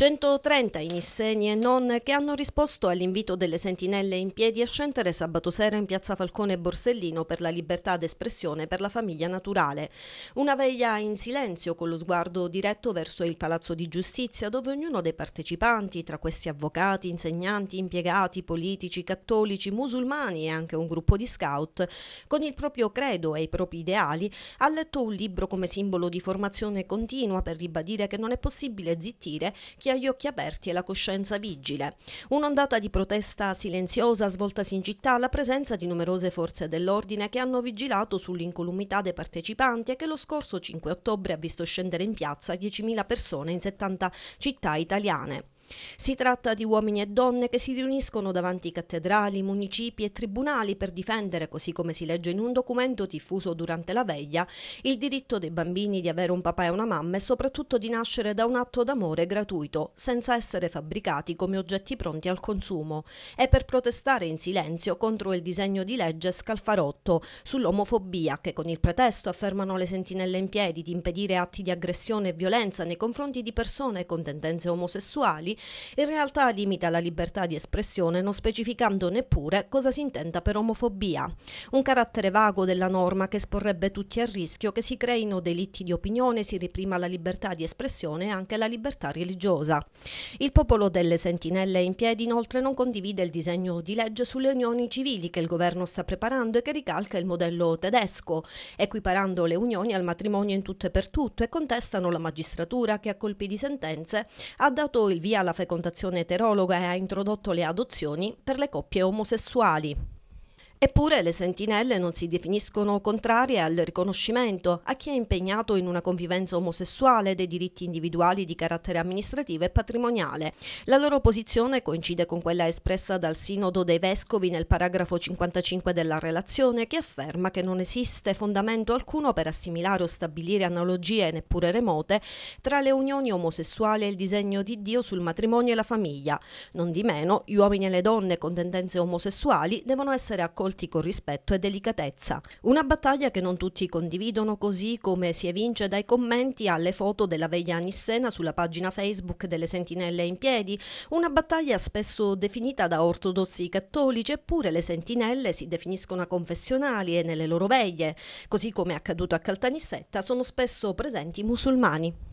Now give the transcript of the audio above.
130 i e non che hanno risposto all'invito delle sentinelle in piedi a scendere sabato sera in piazza Falcone Borsellino per la libertà d'espressione per la famiglia naturale. Una veglia in silenzio con lo sguardo diretto verso il Palazzo di Giustizia dove ognuno dei partecipanti, tra questi avvocati, insegnanti, impiegati, politici, cattolici, musulmani e anche un gruppo di scout, con il proprio credo e i propri ideali, ha letto un libro come simbolo di formazione continua per ribadire che non è possibile zittire chi ha gli occhi aperti e la coscienza vigile. Un'ondata di protesta silenziosa svoltasi in città alla presenza di numerose forze dell'ordine che hanno vigilato sull'incolumità dei partecipanti e che lo scorso 5 ottobre ha visto scendere in piazza 10.000 persone in 70 città italiane. Si tratta di uomini e donne che si riuniscono davanti cattedrali, municipi e tribunali per difendere, così come si legge in un documento diffuso durante la veglia, il diritto dei bambini di avere un papà e una mamma e soprattutto di nascere da un atto d'amore gratuito, senza essere fabbricati come oggetti pronti al consumo, e per protestare in silenzio contro il disegno di legge Scalfarotto sull'omofobia che con il pretesto, affermano le sentinelle in piedi, di impedire atti di aggressione e violenza nei confronti di persone con tendenze omosessuali, in realtà limita la libertà di espressione non specificando neppure cosa si intenda per omofobia. Un carattere vago della norma che esporrebbe tutti al rischio che si creino delitti di opinione, si riprima la libertà di espressione e anche la libertà religiosa. Il popolo delle sentinelle in piedi inoltre non condivide il disegno di legge sulle unioni civili che il governo sta preparando e che ricalca il modello tedesco, equiparando le unioni al matrimonio in tutto e per tutto e contestano la magistratura che a colpi di sentenze ha dato il via alla alla fecondazione eterologa e ha introdotto le adozioni per le coppie omosessuali. Eppure le sentinelle non si definiscono contrarie al riconoscimento a chi è impegnato in una convivenza omosessuale dei diritti individuali di carattere amministrativo e patrimoniale. La loro posizione coincide con quella espressa dal Sinodo dei Vescovi nel paragrafo 55 della relazione che afferma che non esiste fondamento alcuno per assimilare o stabilire analogie neppure remote tra le unioni omosessuali e il disegno di Dio sul matrimonio e la famiglia. Non di meno, gli uomini e le donne con tendenze omosessuali devono essere accolti svolti con rispetto e delicatezza. Una battaglia che non tutti condividono così come si evince dai commenti alle foto della veglia Nissena sulla pagina Facebook delle Sentinelle in piedi, una battaglia spesso definita da ortodossi cattolici, eppure le Sentinelle si definiscono confessionali e nelle loro veglie, così come è accaduto a Caltanissetta, sono spesso presenti musulmani.